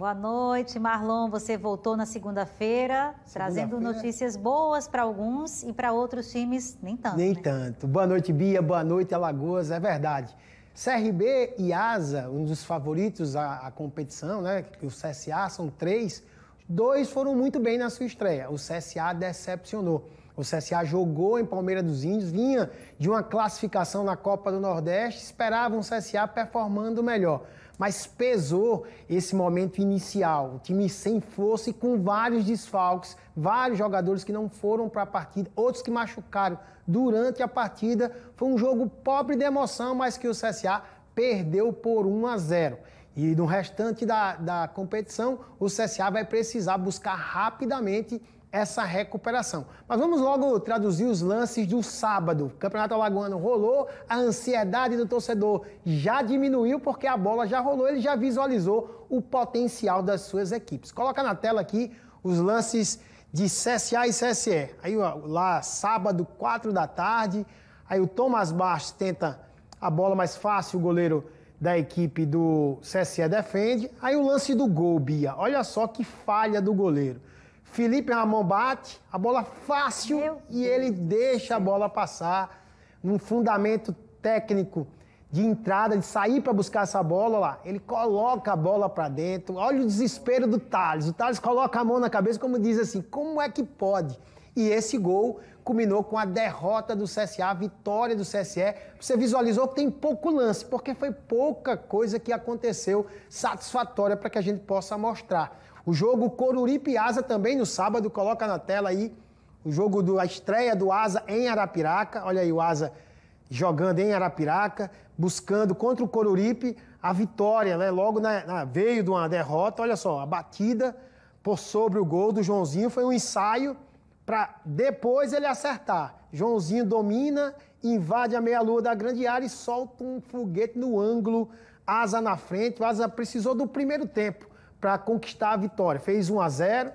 Boa noite, Marlon. Você voltou na segunda-feira, segunda trazendo notícias boas para alguns e para outros times nem tanto. Nem né? tanto. Boa noite, Bia. Boa noite, Alagoas. É verdade. CRB e Asa, um dos favoritos à, à competição, né? O CSA são três. Dois foram muito bem na sua estreia. O CSA decepcionou. O CSA jogou em Palmeira dos Índios, vinha de uma classificação na Copa do Nordeste, esperava um CSA performando melhor. Mas pesou esse momento inicial, o time sem força e com vários desfalques, vários jogadores que não foram para a partida, outros que machucaram durante a partida. Foi um jogo pobre de emoção, mas que o CSA perdeu por 1 a 0. E no restante da, da competição, o CSA vai precisar buscar rapidamente essa recuperação. Mas vamos logo traduzir os lances do sábado. O Campeonato Alagoano rolou, a ansiedade do torcedor já diminuiu porque a bola já rolou, ele já visualizou o potencial das suas equipes. Coloca na tela aqui os lances de CSA e CSE. Aí lá sábado, 4 da tarde, aí o Thomas Bastos tenta a bola mais fácil, o goleiro da equipe do CSE defende. Aí o lance do gol, Bia. Olha só que falha do goleiro. Felipe Ramon bate, a bola fácil Meu e ele deixa a bola passar num fundamento técnico de entrada, de sair para buscar essa bola lá. Ele coloca a bola para dentro. Olha o desespero do Thales. O Thales coloca a mão na cabeça, como diz assim: como é que pode? E esse gol culminou com a derrota do CSA, a vitória do CSE. Você visualizou que tem pouco lance, porque foi pouca coisa que aconteceu satisfatória para que a gente possa mostrar. O jogo Coruripe Asa também no sábado, coloca na tela aí o jogo da estreia do Asa em Arapiraca. Olha aí o Asa jogando em Arapiraca, buscando contra o Coruripe a vitória, né? Logo na, na, veio de uma derrota, olha só, a batida por sobre o gol do Joãozinho foi um ensaio para depois ele acertar. Joãozinho domina, invade a meia-lua da grande área e solta um foguete no ângulo, asa na frente. O asa precisou do primeiro tempo para conquistar a vitória. Fez 1 a 0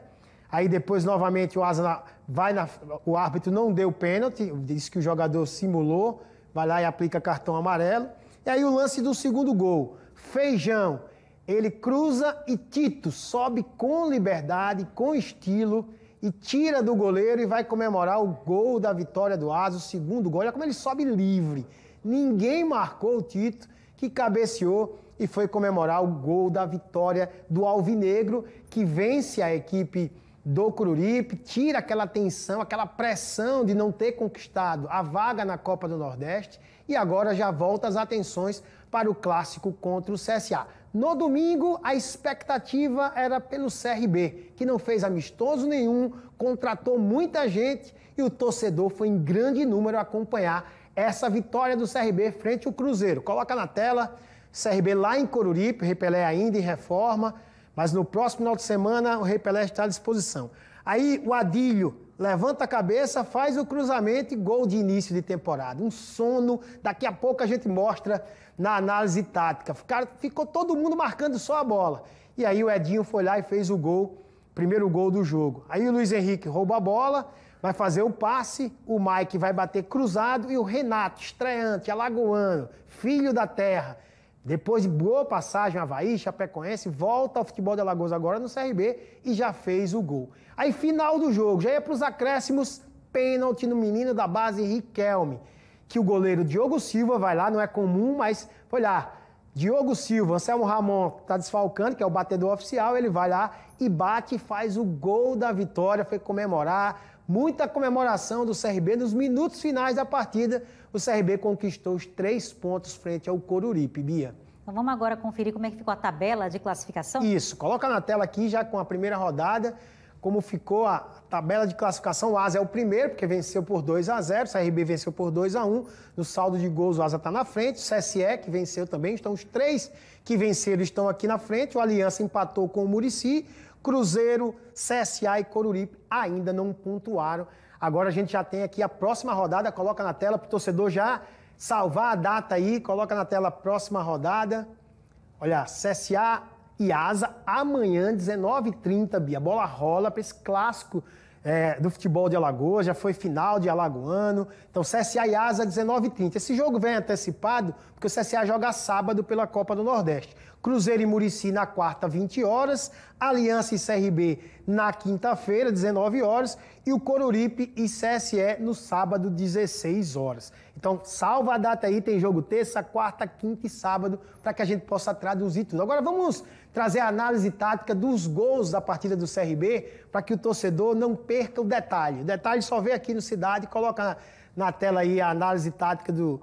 aí depois novamente o Asa vai na, o árbitro não deu pênalti, disse que o jogador simulou, vai lá e aplica cartão amarelo. E aí o lance do segundo gol, Feijão, ele cruza e Tito sobe com liberdade, com estilo e tira do goleiro e vai comemorar o gol da vitória do Asa, o segundo gol. Olha como ele sobe livre. Ninguém marcou o Tito, que cabeceou e foi comemorar o gol da vitória do Alvinegro, que vence a equipe do Cururipe, tira aquela tensão, aquela pressão de não ter conquistado a vaga na Copa do Nordeste e agora já volta as atenções para o clássico contra o CSA. No domingo, a expectativa era pelo CRB, que não fez amistoso nenhum, contratou muita gente e o torcedor foi em grande número acompanhar essa vitória do CRB frente ao Cruzeiro. Coloca na tela CRB lá em Coruripe, o Rei Pelé ainda em reforma, mas no próximo final de semana o Rei Pelé está à disposição. Aí o Adílio levanta a cabeça, faz o cruzamento e gol de início de temporada. Um sono, daqui a pouco a gente mostra na análise tática. ficou todo mundo marcando só a bola. E aí o Edinho foi lá e fez o gol, primeiro gol do jogo. Aí o Luiz Henrique rouba a bola, vai fazer o passe, o Mike vai bater cruzado e o Renato, estreante, alagoano, filho da terra, depois de boa passagem, Havaí, Chapecoense, volta ao futebol de Alagoas agora no CRB e já fez o gol. Aí, final do jogo, já ia para os acréscimos, pênalti no menino da base Riquelme, que o goleiro Diogo Silva vai lá, não é comum, mas foi lá. Diogo Silva, Anselmo Ramon está desfalcando, que é o batedor oficial, ele vai lá e bate e faz o gol da vitória, foi comemorar muita comemoração do CRB nos minutos finais da partida. O CRB conquistou os três pontos frente ao Coruripe, Bia. Então vamos agora conferir como é que ficou a tabela de classificação? Isso, coloca na tela aqui já com a primeira rodada, como ficou a tabela de classificação. O Asa é o primeiro, porque venceu por 2 a 0 o CRB venceu por 2 a 1 No saldo de gols, o Asa está na frente, o CSE, que venceu também, estão os três que venceram, estão aqui na frente. O Aliança empatou com o Murici, Cruzeiro, CSA e Coruripe ainda não pontuaram. Agora a gente já tem aqui a próxima rodada, coloca na tela para o torcedor já salvar a data aí, coloca na tela a próxima rodada. Olha, CSA e Asa, amanhã, 19h30, Bia. Bola rola para esse clássico é, do futebol de Alagoas, já foi final de Alagoano. Então, CSA e Asa, 19h30. Esse jogo vem antecipado porque o CSA joga sábado pela Copa do Nordeste. Cruzeiro e Murici na quarta, 20 horas. Aliança e CRB na quinta-feira, 19 horas. E o Coruripe e CSE no sábado, 16 horas. Então, salva a data aí, tem jogo terça, quarta, quinta e sábado, para que a gente possa traduzir tudo. Agora vamos trazer a análise tática dos gols da partida do CRB, para que o torcedor não perca o detalhe. O detalhe só vê aqui no Cidade, coloca na, na tela aí a análise tática do.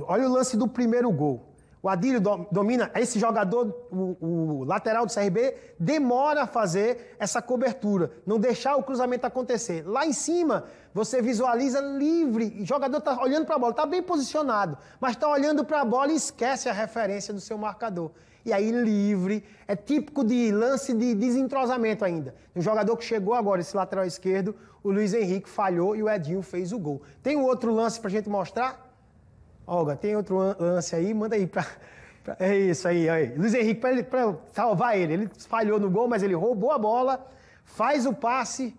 Olha o lance do primeiro gol. O Adílio domina, esse jogador, o, o, lateral do CRB, demora a fazer essa cobertura, não deixar o cruzamento acontecer. Lá em cima, você visualiza livre, o jogador está olhando para a bola, está bem posicionado, mas está olhando para a bola e esquece a referência do seu marcador. E aí, livre, é típico de lance de desentrosamento ainda. O jogador que chegou agora, esse lateral esquerdo, o Luiz Henrique falhou e o Edinho fez o gol. Tem um outro lance para a gente mostrar? Olga, tem outro lance aí, manda aí pra. pra é isso aí, aí. Luiz Henrique, pra, ele, pra salvar ele. Ele falhou no gol, mas ele roubou a bola, faz o passe.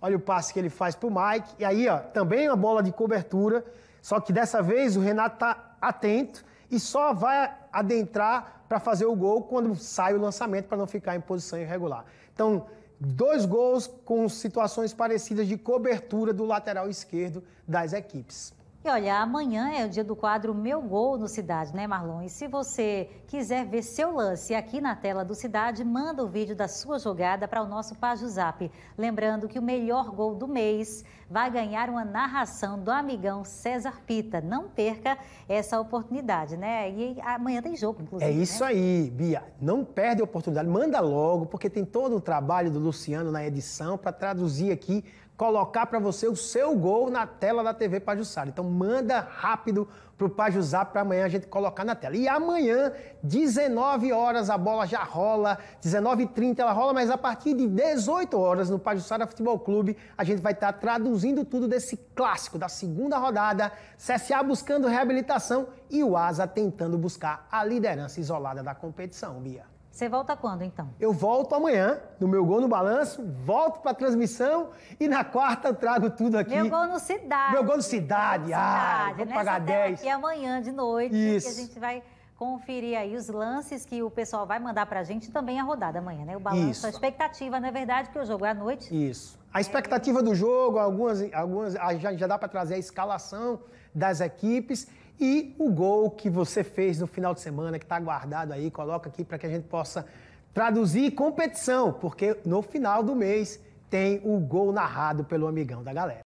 Olha o passe que ele faz pro Mike. E aí, ó, também uma bola de cobertura. Só que dessa vez o Renato tá atento e só vai adentrar para fazer o gol quando sai o lançamento para não ficar em posição irregular. Então, dois gols com situações parecidas de cobertura do lateral esquerdo das equipes. E olha, amanhã é o dia do quadro Meu Gol no Cidade, né, Marlon? E se você quiser ver seu lance aqui na tela do Cidade, manda o vídeo da sua jogada para o nosso Zap. Lembrando que o melhor gol do mês vai ganhar uma narração do amigão César Pita. Não perca essa oportunidade, né? E amanhã tem jogo, inclusive. É né? isso né? aí, Bia. Não perde a oportunidade. Manda logo, porque tem todo o trabalho do Luciano na edição para traduzir aqui colocar para você o seu gol na tela da TV Pajussara. Então manda rápido para o Pajusá para amanhã a gente colocar na tela. E amanhã, 19 horas, a bola já rola, 19h30 ela rola, mas a partir de 18 horas no Pajussara Futebol Clube, a gente vai estar tá traduzindo tudo desse clássico da segunda rodada, CSA buscando reabilitação e o Asa tentando buscar a liderança isolada da competição, Bia. Você volta quando, então? Eu volto amanhã, no meu Gol no Balanço, volto para a transmissão e na quarta eu trago tudo aqui. Meu Gol no Cidade. Meu Gol no Cidade, ah, cidade. vou pagar 10. E amanhã de noite, Isso. que a gente vai conferir aí os lances que o pessoal vai mandar para a gente também a rodada amanhã, né? O balanço, Isso. a expectativa, não é verdade, que o jogo é à noite? Isso. A é. expectativa é... do jogo, algumas, algumas ah, já, já dá para trazer a escalação das equipes e o gol que você fez no final de semana, que está guardado aí, coloca aqui para que a gente possa traduzir competição, porque no final do mês tem o gol narrado pelo amigão da galera.